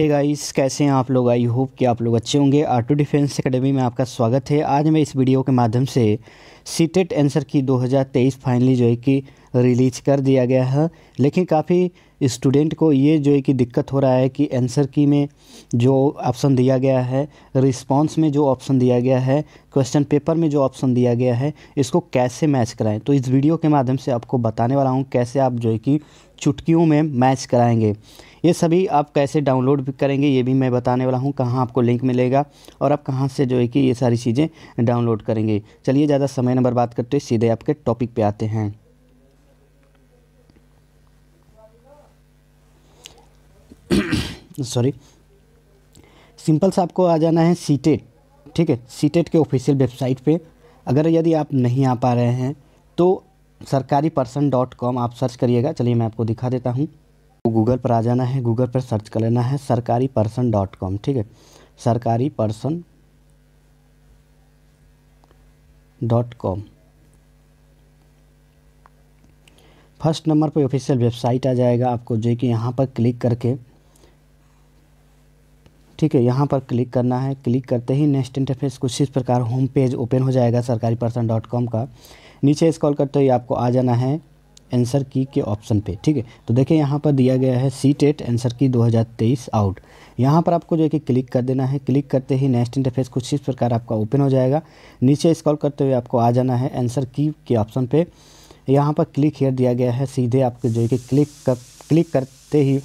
हे hey guys कैसे हैं आप लोग आई होप कि आप लोग अच्छे होंगे आटो डिफेंस एकेडमी में आपका स्वागत है आज मैं इस वीडियो के माध्यम से सीटेट आंसर की 2023 फाइनली जो है कि रिलीज कर दिया गया है लेकिन काफ़ी स्टूडेंट को ये जो है कि दिक्कत हो रहा है कि आंसर की में जो ऑप्शन दिया गया है रिस्पांस में जो ऑप्शन दिया गया है क्वेश्चन पेपर में जो ऑप्शन दिया गया है इसको कैसे मैच कराएं तो इस वीडियो के माध्यम से आपको बताने वाला हूँ कैसे आप जो है कि चुटकियों में मैच कराएंगे ये सभी आप कैसे डाउनलोड करेंगे ये भी मैं बताने वाला हूँ कहाँ आपको लिंक मिलेगा और आप कहाँ से जो है कि ये सारी चीज़ें डाउनलोड करेंगे चलिए ज़्यादा समय नंबर बात करते सीधे आपके टॉपिक पे आते हैं सॉरी सिंपल सा आपको आ जाना है सीटेट ठीक है सीटेट के ऑफिशियल वेबसाइट पे अगर यदि आप नहीं आ पा रहे हैं तो सरकारी पर्सन डॉट कॉम आप सर्च करिएगा चलिए मैं आपको दिखा देता हूँ गूगल पर आ जाना है गूगल पर सर्च कर लेना है सरकारी पर्सन डॉट कॉम ठीक है सरकारी person dot com first number पर ऑफिशियल वेबसाइट आ जाएगा आपको जो कि यहाँ पर क्लिक करके ठीक है यहाँ पर क्लिक करना है क्लिक करते ही नेक्स्ट इंटरफेस कुछ इस प्रकार होम पेज ओपन हो जाएगा सरकारी पर्सन डॉट कॉम का नीचे स्कॉल करते हुए आपको आ जाना है एंसर की के ऑप्शन पे ठीक है तो देखिए यहाँ पर दिया गया है सी टेट एंसर की 2023 आउट यहाँ पर आपको जो है कि क्लिक कर देना है क्लिक करते ही नेक्स्ट इंटरफेस कुछ इस प्रकार आपका ओपन हो जाएगा नीचे स्कॉल करते हुए आपको आ जाना है एंसर की के ऑप्शन पे यहाँ पर क्लिक हेयर दिया गया है सीधे आपको जो है कि क्लिक कर क्लिक करते ही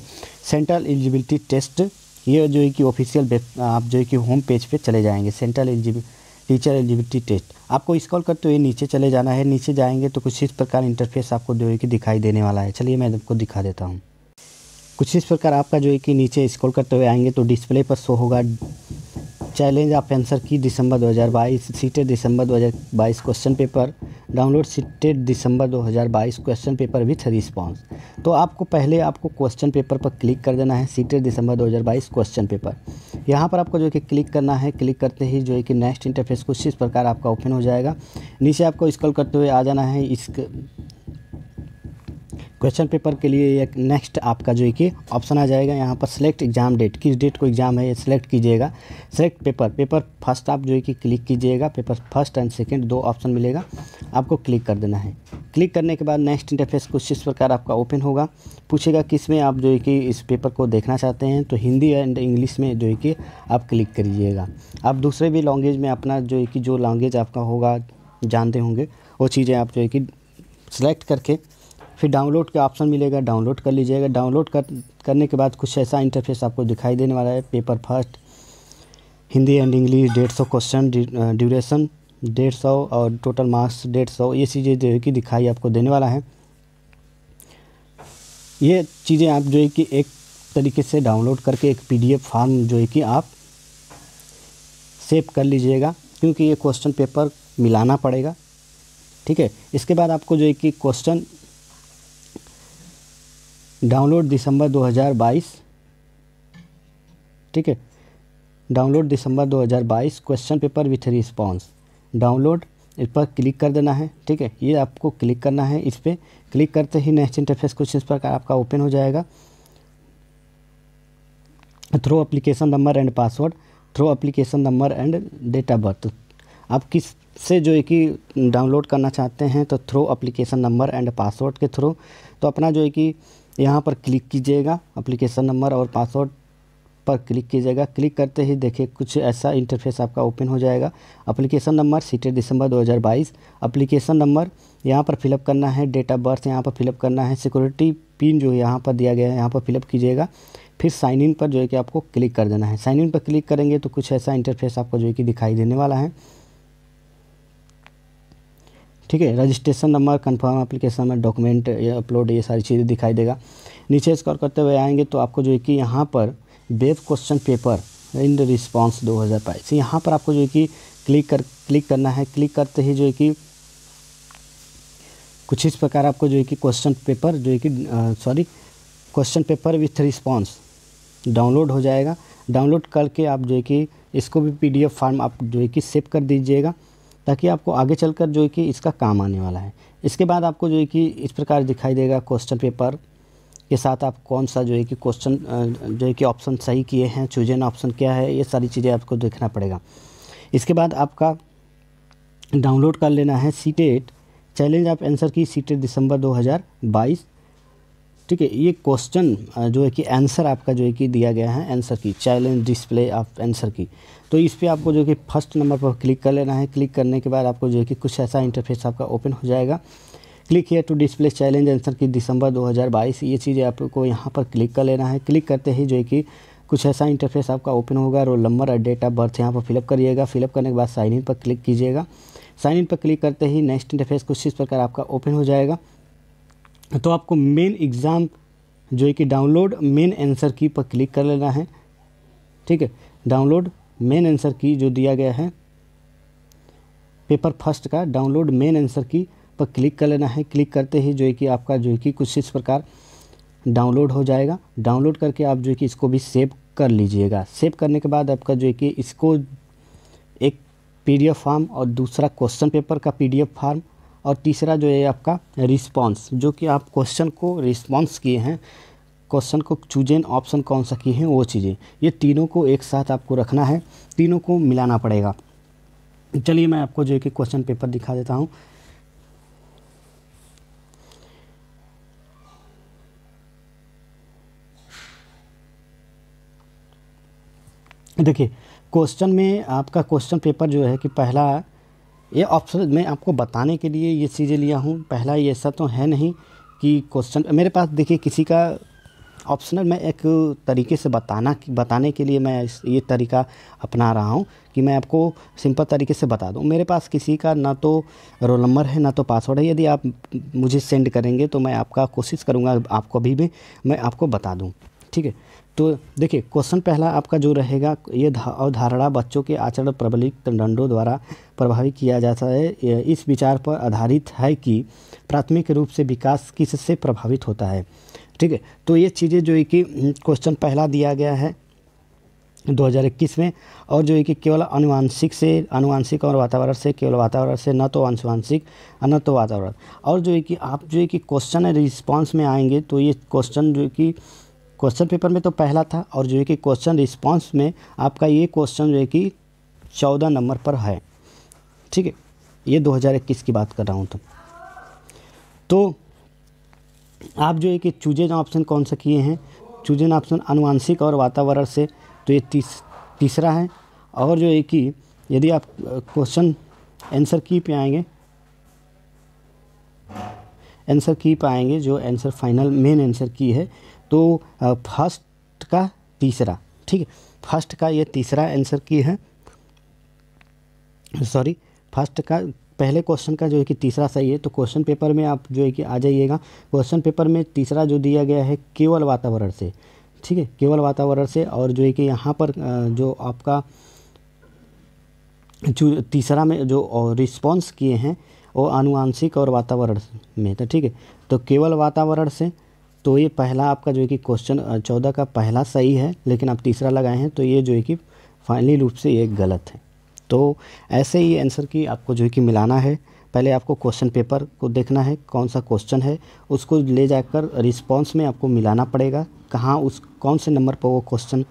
सेंट्रल एलिजिबिलिटी टेस्ट ये जो है कि ऑफिशियल आप जो है कि होम पेज पे चले जाएँगे central eligible teacher eligibility test आपको स्कॉल करते हुए नीचे चले जाना है नीचे जाएंगे तो कुछ इस प्रकार इंटरफेस आपको जो है कि दिखाई देने वाला है चलिए मैं आपको दिखा देता हूँ कुछ इस प्रकार आपका जो है कि नीचे स्कॉल करते हुए आएंगे तो डिस्प्ले पर शो होगा challenge of answer key December 2022 CTET December 2022 question paper download CTET December 2022 question paper with response तो आपको पहले आपको क्वेश्चन पेपर पर क्लिक कर देना है सीटेट दिसंबर 2022 क्वेश्चन पेपर यहाँ पर आपको जो है कि क्लिक करना है क्लिक करते ही जो है कि नेक्स्ट इंटरफेस कुछ इस प्रकार आपका ओपन हो जाएगा नीचे आपको स्कॉल करते हुए आ जाना है इस क्वेश्चन पेपर के लिए एक नेक्स्ट आपका जो है कि ऑप्शन आ जाएगा यहाँ पर सेलेक्ट एग्जाम डेट किस डेट को एग्जाम है ये सिलेक्ट कीजिएगा सेलेक्ट पेपर पेपर फर्स्ट आप जो है कि क्लिक कीजिएगा पेपर फर्स्ट एंड सेकेंड दो ऑप्शन मिलेगा आपको क्लिक कर देना है क्लिक करने के बाद नेक्स्ट इंटरफेस कुछ इस प्रकार आपका ओपन होगा पूछेगा किस में आप जो है कि इस पेपर को देखना चाहते हैं तो हिंदी एंड इंग्लिश में जो है कि आप क्लिक करिएगा आप दूसरे भी लैंग्वेज में अपना जो है कि जो लैंग्वेज आपका होगा जानते होंगे वो चीज़ें आप जो है कि सेलेक्ट करके फिर डाउनलोड का ऑप्शन मिलेगा डाउनलोड कर लीजिएगा डाउनलोड कर करने के बाद कुछ ऐसा इंटरफेस आपको दिखाई देने वाला है paper first Hindi and English डेढ़ सौ क्वेश्चन ड्यूरेशन डेढ़ सौ और टोटल मार्क्स डेढ़ सौ ये चीज़ें जो है कि दिखाई आपको देने वाला है ये चीज़ें आप जो है कि एक तरीके से डाउनलोड करके एक पी फॉर्म जो है कि आप सेव कर लीजिएगा क्योंकि ये क्वेश्चन पेपर मिलाना पड़ेगा ठीक है इसके बाद आपको जो है कि क्वेश्चन डाउनलोड दिसंबर 2022 ठीक है download December 2022 question paper with response download इस पर क्लिक कर देना है ठीक है ये आपको क्लिक करना है इस पर क्लिक करते ही नेक्स्ट इंटरफेस कुछ इस प्रकार आपका ओपन हो जाएगा through application number and password through application number and date of birth आप किस से जो है कि डाउनलोड करना चाहते हैं तो through application number and password के थ्रू तो अपना जो है कि यहाँ पर क्लिक कीजिएगा अप्लीकेशन नंबर और पासवर्ड पर क्लिक कीजिएगा क्लिक करते ही देखिए कुछ ऐसा इंटरफेस आपका ओपन हो जाएगा अप्लीकेशन नंबर सीटे दिसंबर 2022 अप्लीकेशन नंबर यहाँ पर फिलअप करना है डेट ऑफ बर्थ यहाँ पर फिलअप करना है सिक्योरिटी पिन जो यहाँ पर दिया गया है यहाँ पर फिलअप कीजिएगा फिर साइन इन पर जो है कि आपको क्लिक कर देना है साइन इन पर क्लिक करेंगे तो कुछ ऐसा इंटरफेस आपको जो है कि दिखाई देने वाला है ठीक है रजिस्ट्रेशन नंबर कंफर्म एप्लीकेशन में डॉक्यूमेंट अपलोड ये सारी चीज़ें दिखाई देगा नीचे स्क्रॉल करते हुए आएंगे तो आपको जो है कि यहाँ पर web question paper in response दो हज़ार बाईस यहाँ पर आपको जो है कि क्लिक कर क्लिक करना है क्लिक करते ही जो है कि कुछ इस प्रकार आपको जो है कि क्वेश्चन पेपर जो है कि sorry question paper with response download हो जाएगा डाउनलोड करके आप जो है कि इसको भी पीडीएफ फॉर्म आप जो है कि सेव कर दीजिएगा ताकि आपको आगे चलकर जो है कि इसका काम आने वाला है इसके बाद आपको जो है कि इस प्रकार दिखाई देगा क्वेश्चन पेपर के साथ आप कौन सा जो है कि क्वेश्चन जो है कि ऑप्शन सही किए हैं चूजन ऑप्शन क्या है ये सारी चीज़ें आपको देखना पड़ेगा इसके बाद आपका डाउनलोड कर लेना है सीटेट चैलेंज आप आंसर की सीटेट दिसंबर 2022 ठीक है ये क्वेश्चन जो है कि आंसर आपका जो है कि दिया गया है आंसर की चैलेंज डिस्प्ले ऑफ आंसर की तो इस पर आपको जो कि फर्स्ट नंबर पर क्लिक कर लेना है क्लिक करने के बाद आपको जो है कि कुछ ऐसा इंटरफेस आपका ओपन हो जाएगा click here to display challenge answer key December 2022 ये चीज़ें आपको यहाँ पर क्लिक कर लेना है क्लिक करते ही जो है कि कुछ ऐसा इंटरफेस आपका ओपन होगा रोल नंबर और डेट ऑफ बर्थ यहाँ पर फिलअप करिएगा फिलअप करने के बाद साइन इन पर क्लिक कीजिएगा साइन इन पर क्लिक करते ही नेक्स्ट इंटरफेस कुछ इस प्रकार आपका ओपन हो जाएगा तो आपको मेन एग्ज़ाम जो है कि डाउनलोड मेन आंसर की पर क्लिक कर लेना है ठीक है डाउनलोड मेन आंसर की जो दिया गया है पेपर फर्स्ट का डाउनलोड मेन आंसर की पर क्लिक कर लेना है क्लिक करते ही जो है कि आपका जो है कि कुछ इस प्रकार डाउनलोड हो जाएगा डाउनलोड करके आप जो है कि इसको भी सेव कर लीजिएगा सेव करने के बाद आपका जो है कि इसको एक पीडीएफ फॉर्म और दूसरा क्वेश्चन पेपर का पीडीएफ फॉर्म और तीसरा जो है आपका रिस्पॉन्स जो कि आप क्वेश्चन को रिस्पॉन्स किए हैं क्वेश्चन को चूजें ऑप्शन कौन सा किए हैं वो चीज़ें ये तीनों को एक साथ आपको रखना है तीनों को मिलाना पड़ेगा चलिए मैं आपको जो है कि क्वेश्चन पेपर दिखा देता हूँ देखिए क्वेश्चन में आपका क्वेश्चन पेपर जो है कि पहला ये ऑप्शन मैं आपको बताने के लिए ये चीज़ें लिया हूँ पहला ये ऐसा तो है नहीं कि क्वेश्चन मेरे पास देखिए किसी का ऑप्शनल मैं एक तरीके से बताना बताने के लिए मैं ये तरीका अपना रहा हूँ कि मैं आपको सिंपल तरीके से बता दूँ मेरे पास किसी का ना तो रोल नंबर है ना तो पासवर्ड है यदि आप मुझे सेंड करेंगे तो मैं आपका कोशिश करूँगा आपको अभी भी मैं आपको बता दूँ ठीक है तो देखिए क्वेश्चन पहला आपका जो रहेगा ये अवधारणा बच्चों के आचरण प्रबलित दंडों द्वारा प्रभावित किया जाता है इस विचार पर आधारित है कि प्राथमिक रूप से विकास किससे प्रभावित होता है ठीक है तो ये चीज़ें जो है कि हम्म, क्वेश्चन पहला दिया गया है 2021 में और जो है कि केवल अनुवांशिक से अनुवांशिक और वातावरण से केवल वातावरण से न तो अनुवांशिक न तो वातावरण और जो है कि आप जो है कि क्वेश्चन रिस्पांस में आएंगे तो ये क्वेश्चन जो है कि क्वेश्चन पेपर में तो पहला था और जो है कि क्वेश्चन रिस्पॉन्स में आपका ये क्वेश्चन जो है कि चौदह नंबर पर है ठीक है ये 2021 की बात कर रहा हूँ तो तो आप जो है कि चूजेन ऑप्शन कौन सा किए हैं चूजेन ऑप्शन अनुवांशिक और वातावरण से तो ये तीस तीसरा है और जो है कि यदि आप क्वेश्चन आंसर की पे आएंगे आंसर की पाएंगे जो आंसर फाइनल मेन आंसर की है तो फर्स्ट का तीसरा ठीक है फर्स्ट का ये तीसरा आंसर की है सॉरी फर्स्ट का पहले क्वेश्चन का जो है कि तीसरा सही है तो क्वेश्चन पेपर में आप जो है कि आ जाइएगा क्वेश्चन पेपर में तीसरा जो दिया गया है केवल वातावरण से ठीक है केवल वातावरण से और जो है कि यहाँ पर जो आपका जो तीसरा में जो रिस्पॉन्स किए हैं वो आनुवांशिक और वातावरण में तो ठीक है तो केवल वातावरण से तो ये पहला आपका जो है कि क्वेश्चन चौदह का पहला सही है लेकिन आप तीसरा लगाए हैं तो ये जो है कि फाइनली रूप से ये गलत है तो ऐसे ही आंसर की आपको जो है कि मिलाना है पहले आपको क्वेश्चन पेपर को देखना है कौन सा क्वेश्चन है उसको ले जाकर रिस्पॉन्स में आपको मिलाना पड़ेगा कहाँ उस कौन से नंबर पर वो क्वेश्चन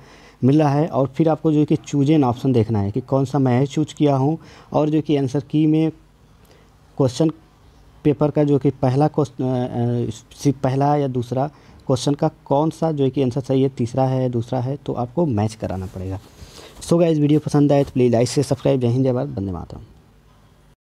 मिल रहा है और फिर आपको जो है कि चूज एन ऑप्शन देखना है कि कौन सा मैं चूज किया हूँ और जो कि आंसर की में क्वेश्चन पेपर का जो कि पहला क्वेश्चन पहला या दूसरा क्वेश्चन का कौन सा जो कि आंसर सही है तीसरा है दूसरा है तो आपको मैच कराना पड़ेगा सो so गाइज वीडियो पसंद आए तो प्लीज़ लाइक से सब्सक्राइब जय हिंद जय भारत बंदे मातरम